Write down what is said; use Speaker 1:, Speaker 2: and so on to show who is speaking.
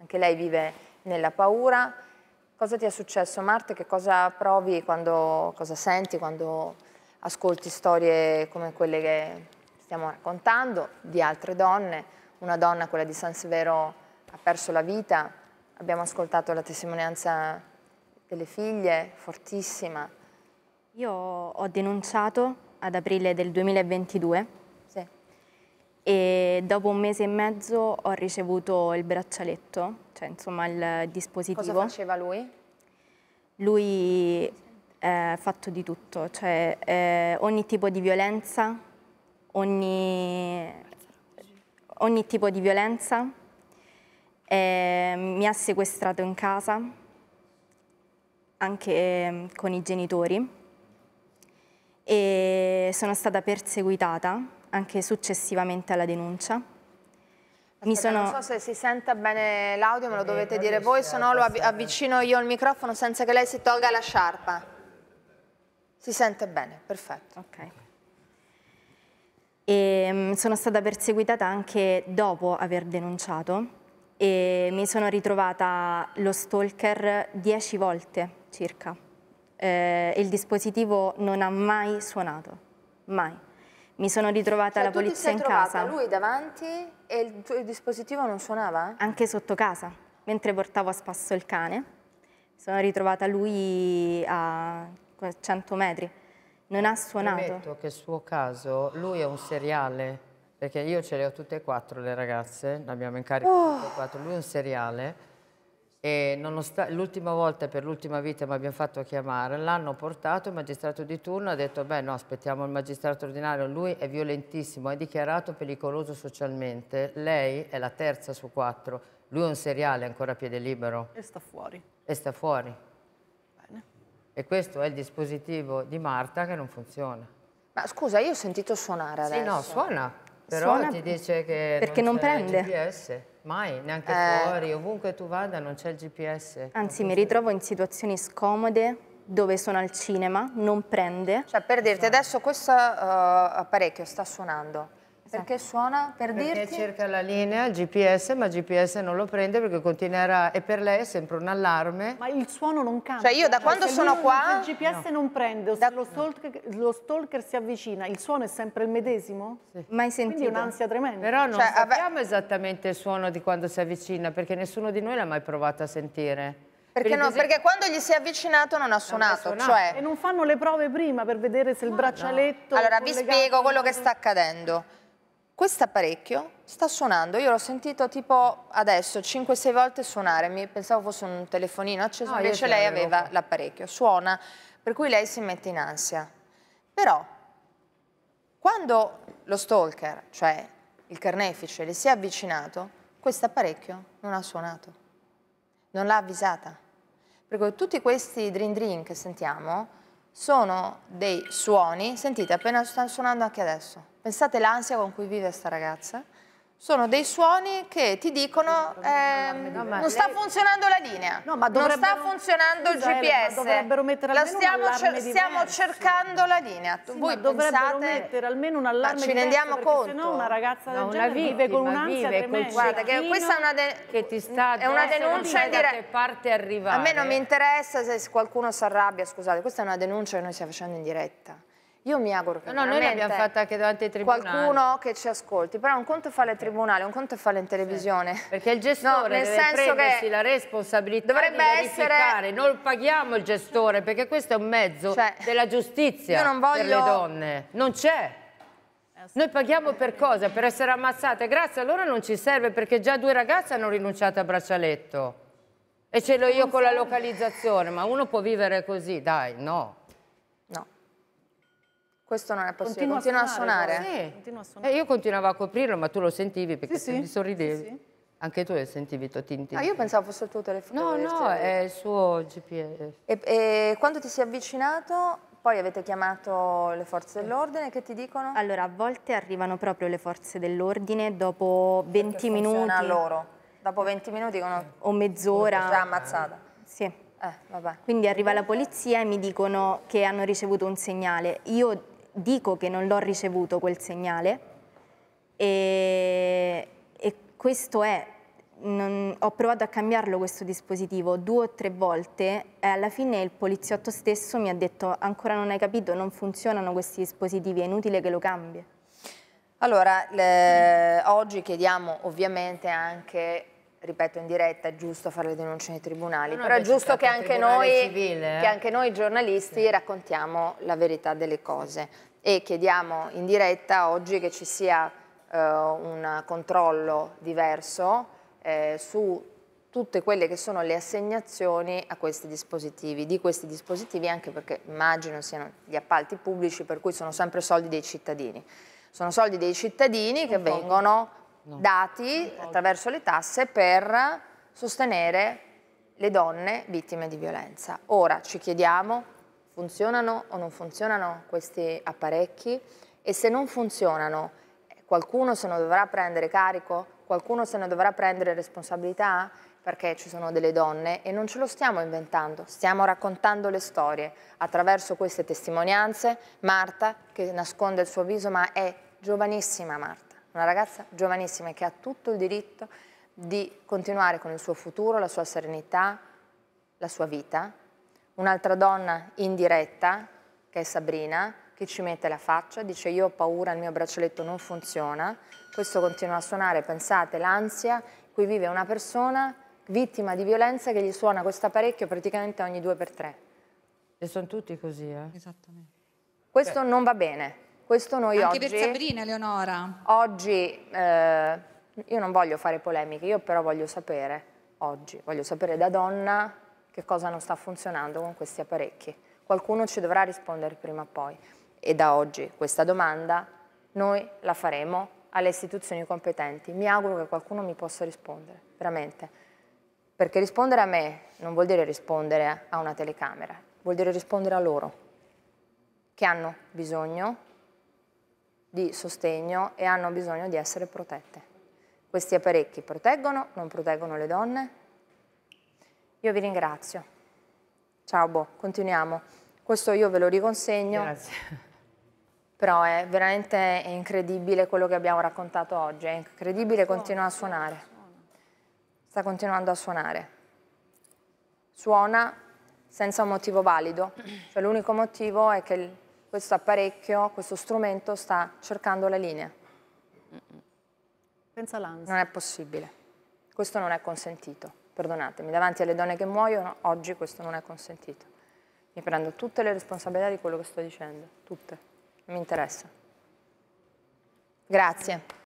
Speaker 1: anche lei vive nella paura. Cosa ti è successo Marte? Che cosa provi, quando, cosa senti quando ascolti storie come quelle che stiamo raccontando di altre donne? Una donna, quella di San Severo, ha perso la vita, abbiamo ascoltato la testimonianza delle figlie, fortissima.
Speaker 2: Io ho denunciato ad aprile del 2022 e dopo un mese e mezzo ho ricevuto il braccialetto, cioè insomma il dispositivo. Cosa faceva lui? Lui eh, ha eh, fatto di tutto, cioè eh, ogni tipo di violenza, ogni, ogni tipo di violenza, eh, mi ha sequestrato in casa, anche ehm, con i genitori e sono stata perseguitata anche successivamente alla denuncia. Aspetta, sono... Non so
Speaker 1: se si sente bene l'audio, me lo dovete dire voi, eh, se no lo avvicino io al microfono senza che lei si tolga la sciarpa. Si sente bene, perfetto. Ok.
Speaker 2: E ehm, sono stata perseguitata anche dopo aver denunciato e mi sono ritrovata lo stalker dieci volte circa. Eh, il dispositivo non ha mai suonato, mai mi sono ritrovata cioè, la polizia in casa. Lui
Speaker 1: davanti e il tuo dispositivo non suonava? Anche sotto
Speaker 2: casa, mentre portavo a spasso il cane. Sono ritrovata lui a 100 metri. Non ha suonato. Detto
Speaker 3: che il suo caso, lui è un seriale, perché io ce le ho tutte e quattro le ragazze, abbiamo in carica oh. tutte e quattro, lui è un seriale e l'ultima volta per l'ultima vita mi abbiamo fatto chiamare, l'hanno portato, il magistrato di turno ha detto beh no aspettiamo il magistrato ordinario, lui è violentissimo, è dichiarato pericoloso socialmente, lei è la terza su quattro, lui è un seriale ancora a piede libero. E sta fuori. E sta fuori. Bene. E questo è il dispositivo di Marta che non funziona.
Speaker 1: Ma scusa, io ho sentito suonare adesso. Sì, no,
Speaker 3: suona. Però Suona ti dice che perché non, non prende. il GPS. Mai, neanche eh, fuori, ovunque tu vada non c'è il GPS. Anzi, mi ritrovo
Speaker 2: in situazioni scomode dove sono al cinema, non prende. Cioè,
Speaker 3: per dirti, adesso questo uh, apparecchio sta
Speaker 1: suonando, perché esatto. suona per perché dirti? Perché cerca
Speaker 2: la linea, il GPS, ma il GPS non lo prende
Speaker 3: perché continuerà e per lei è sempre un allarme. Ma il suono non cambia. Cioè io da cioè quando sono qua... Il GPS no. non prende, da... lo, stalker, lo, stalker, si avvicina, il suono è sempre il medesimo? Sì. Mai sentito. Quindi è un'ansia tremenda. Però non cioè, sappiamo ave... esattamente il suono di quando si avvicina perché nessuno di noi l'ha mai provato a sentire. Perché,
Speaker 1: no, perché, quando gli si è avvicinato non ha suonato, non cioè... E non fanno le prove prima per vedere se il braccialetto... No. Allora vi spiego quello che sta accadendo. Questo apparecchio sta suonando, io l'ho sentito tipo adesso 5-6 volte suonare, Mi pensavo fosse un telefonino acceso, no, invece lei aveva l'apparecchio, suona, per cui lei si mette in ansia. Però quando lo stalker, cioè il carnefice, le si è avvicinato, questo apparecchio non ha suonato, non l'ha avvisata. Perché tutti questi drin drin che sentiamo sono dei suoni, sentite appena stanno suonando anche adesso, pensate l'ansia con cui vive questa ragazza, sono dei suoni che ti dicono ehm, non sta funzionando la linea, no, non sta funzionando il GPS, dovrebbero mettere almeno stiamo, un cer stiamo cercando la linea. Sì, Voi dovrebbero pensate... mettere
Speaker 3: almeno un allarme ma ci rendiamo conto. se no una ragazza del no, genere vive con un'ansia vive Guarda, che questa è una,
Speaker 1: de... ti sta è una denuncia in
Speaker 3: arrivare A me non mi
Speaker 1: interessa se qualcuno si arrabbia, scusate, questa è una denuncia che noi stiamo facendo in diretta io mi auguro che no, no, noi l'abbiamo fatta anche davanti ai tribunali. Qualcuno che ci ascolti, però un conto è fare al tribunale, un conto è fare in televisione. Sì. Perché il gestore no, nel deve senso che
Speaker 3: la responsabilità dovrebbe essere... Non paghiamo il gestore, perché questo è un mezzo cioè, della giustizia io non voglio... per le donne. Non c'è. Noi paghiamo per cosa? Per essere ammazzate. Grazie, allora non ci serve perché già due ragazze hanno rinunciato a braccialetto. E ce l'ho io con la localizzazione, ma uno può vivere così, dai, no.
Speaker 1: Questo non è possibile, continua, continua a suonare. A suonare. Sì. Continua a suonare.
Speaker 3: Eh, io continuavo a coprirlo, ma tu lo sentivi perché sì, sì. sorridevi. Sì, Anche tu lo sentivi Totinti. Ah, io pensavo fosse il tuo telefono. No, no, è il suo GPS. E,
Speaker 1: e quando ti sei
Speaker 2: avvicinato, poi avete chiamato le forze dell'ordine, che ti dicono? Allora, a volte arrivano proprio le forze dell'ordine dopo 20 minuti. a loro. Dopo 20 minuti dicono... O mezz'ora. Già ammazzata.
Speaker 1: Sì. Eh,
Speaker 2: Quindi arriva la polizia e mi dicono che hanno ricevuto un segnale. Io dico che non l'ho ricevuto quel segnale e, e questo è, non, ho provato a cambiarlo questo dispositivo due o tre volte e alla fine il poliziotto stesso mi ha detto ancora non hai capito, non funzionano questi dispositivi, è inutile che lo cambi.
Speaker 1: Allora, le, oggi chiediamo ovviamente anche ripeto in diretta è giusto fare le denunce nei tribunali, no, però è giusto che anche, noi, civile, eh? che anche, noi, giornalisti sì. raccontiamo la verità delle cose e chiediamo in diretta oggi che ci sia eh, un controllo diverso eh, su tutte quelle che sono le assegnazioni a questi dispositivi, di questi dispositivi anche perché immagino siano gli appalti pubblici per cui sono sempre soldi dei cittadini. Sono soldi dei cittadini che vengono dati attraverso le tasse per sostenere le donne vittime di violenza. Ora ci chiediamo funzionano o non funzionano questi apparecchi e se non funzionano qualcuno se ne dovrà prendere carico, qualcuno se ne dovrà prendere responsabilità perché ci sono delle donne e non ce lo stiamo inventando, stiamo raccontando le storie attraverso queste testimonianze. Marta che nasconde il suo viso ma è giovanissima Marta una ragazza giovanissima che ha tutto il diritto di continuare con il suo futuro, la sua serenità, la sua vita. Un'altra donna in diretta, che è Sabrina, che ci mette la faccia, dice io ho paura, il mio braccialetto non funziona, questo continua a suonare, pensate, l'ansia, qui vive una persona vittima di violenza che gli suona questo apparecchio praticamente ogni due per tre.
Speaker 3: E sono tutti così, eh? Esattamente. Questo Beh.
Speaker 1: non va bene. Questo noi Anche oggi... Anche per Sabrina, Eleonora. Oggi, eh, io non voglio fare polemiche, io però voglio sapere oggi, voglio sapere da donna che cosa non sta funzionando con questi apparecchi. Qualcuno ci dovrà rispondere prima o poi. E da oggi questa domanda noi la faremo alle istituzioni competenti. Mi auguro che qualcuno mi possa rispondere, veramente. Perché rispondere a me non vuol dire rispondere a una telecamera, vuol dire rispondere a loro, che hanno bisogno di sostegno e hanno bisogno di essere protette. Questi apparecchi proteggono, non proteggono le donne? Io vi ringrazio. Ciao, Bo, continuiamo. Questo io ve lo riconsegno. Grazie. Però è veramente incredibile quello che abbiamo raccontato oggi, è incredibile, continua a suonare. Sta continuando a suonare. Suona senza un motivo valido, cioè l'unico motivo è che questo apparecchio, questo strumento sta cercando la linea. Pensa all'ansia. Non è possibile. Questo non è consentito, perdonatemi. Davanti alle donne che muoiono, oggi questo non è consentito. Mi prendo tutte
Speaker 3: le responsabilità di quello che sto dicendo, tutte. Non mi interessa. Grazie.